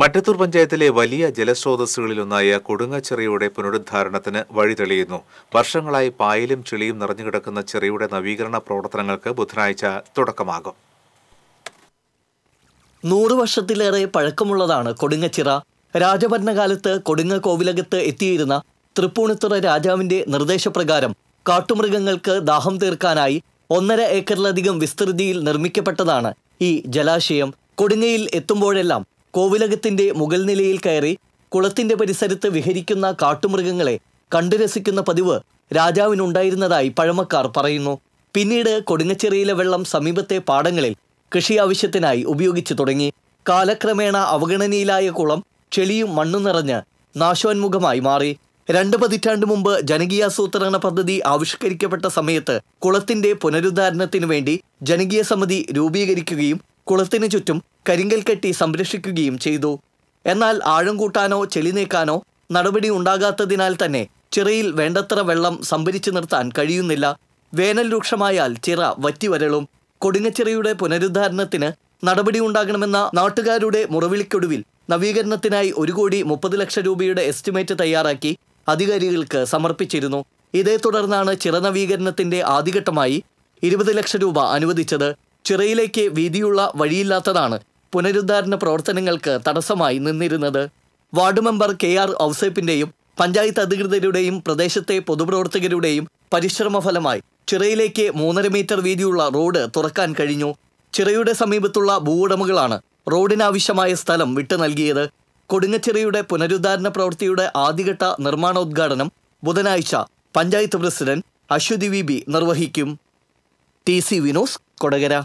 മറ്റത്തൂർ പഞ്ചായത്തിലെ വലിയ ജലസ്രോതസ്സുകളിലൊന്നായ കൊടുങ്ങച്ചെറിയുടെ പുനരുദ്ധാരണത്തിന് വഴിതെളിയുന്നു വർഷങ്ങളായി പായലും ചെളിയും നിറഞ്ഞുകിടക്കുന്ന ചെറിയുടെ നവീകരണ പ്രവർത്തനങ്ങൾക്ക് ബുധനാഴ്ച തുടക്കമാകും നൂറ് വർഷത്തിലേറെ പഴക്കമുള്ളതാണ് കൊടുങ്ങച്ചിറ രാജഭരണകാലത്ത് കൊടുങ്ങ കോവിലകത്ത് എത്തിയിരുന്ന തൃപ്പൂണിത്തുറ രാജാവിന്റെ നിർദ്ദേശപ്രകാരം കാട്ടുമൃഗങ്ങൾക്ക് ദാഹം തീർക്കാനായി ഒന്നര ഏക്കറിലധികം വിസ്തൃതിയിൽ നിർമ്മിക്കപ്പെട്ടതാണ് ഈ ജലാശയം കൊടുങ്ങയിൽ എത്തുമ്പോഴെല്ലാം കോവിലകത്തിന്റെ മുകൾ നിലയിൽ കയറി കുളത്തിന്റെ പരിസരത്ത് വിഹരിക്കുന്ന കാട്ടുമൃഗങ്ങളെ കണ്ടുരസിക്കുന്ന പതിവ് രാജാവിനുണ്ടായിരുന്നതായി പഴമക്കാർ പറയുന്നു പിന്നീട് കൊടുങ്ങച്ചെറിയിലെ വെള്ളം സമീപത്തെ പാടങ്ങളിൽ കൃഷി ആവശ്യത്തിനായി ഉപയോഗിച്ചു തുടങ്ങി കാലക്രമേണ അവഗണനയിലായ കുളം ചെളിയും മണ്ണു നിറഞ്ഞ് നാശോന്മുഖമായി മാറി രണ്ട് പതിറ്റാണ്ട് മുമ്പ് ജനകീയാസൂത്രണ പദ്ധതി ആവിഷ്കരിക്കപ്പെട്ട സമയത്ത് കുളത്തിന്റെ പുനരുദ്ധാരണത്തിനു വേണ്ടി ജനകീയ സമിതി രൂപീകരിക്കുകയും കുളത്തിന് ചുറ്റും കരിങ്കൽ കെട്ടി സംരക്ഷിക്കുകയും ചെയ്തു എന്നാൽ ആഴം കൂട്ടാനോ ചെളി നീക്കാനോ നടപടി ഉണ്ടാകാത്തതിനാൽ തന്നെ ചിറയിൽ വേണ്ടത്ര വെള്ളം സംഭരിച്ചു നിർത്താൻ കഴിയുന്നില്ല വേനൽ രൂക്ഷമായാൽ ചിറ വറ്റിവരളും കൊടുങ്ങച്ചിറയുടെ പുനരുദ്ധാരണത്തിന് നടപടി ഉണ്ടാകണമെന്ന നാട്ടുകാരുടെ മുറവിളിക്കൊടുവിൽ നവീകരണത്തിനായി ഒരു കോടി മുപ്പത് ലക്ഷം രൂപയുടെ എസ്റ്റിമേറ്റ് തയ്യാറാക്കി അധികാരികൾക്ക് സമർപ്പിച്ചിരുന്നു ഇതേ തുടർന്നാണ് ചിറ നവീകരണത്തിന്റെ ആദ്യഘട്ടമായി ഇരുപത് ലക്ഷം രൂപ അനുവദിച്ചത് ചിറയിലേക്ക് വീതിയുള്ള വഴിയില്ലാത്തതാണ് പുനരുദ്ധാരണ പ്രവർത്തനങ്ങൾക്ക് തടസ്സമായി നിന്നിരുന്നത് വാർഡ് മെമ്പർ കെ ആർ ഔസേപ്പിന്റെയും പഞ്ചായത്ത് അധികൃതരുടെയും പ്രദേശത്തെ പൊതുപ്രവർത്തകരുടെയും പരിശ്രമ ഫലമായി ചിറയിലേക്ക് മൂന്നര മീറ്റർ വീതിയുള്ള റോഡ് തുറക്കാൻ കഴിഞ്ഞു ചിറയുടെ സമീപത്തുള്ള ഭൂവുടമകളാണ് റോഡിനാവശ്യമായ സ്ഥലം വിട്ടു നൽകിയത് കൊടുങ്ങച്ചിറയുടെ പുനരുദ്ധാരണ പ്രവൃത്തിയുടെ ആദ്യഘട്ട നിർമ്മാണോദ്ഘാടനം ബുധനാഴ്ച panchayat president Aswathy V B നിർവഹിക്കും ടി സി വിനോസ് കൊടകര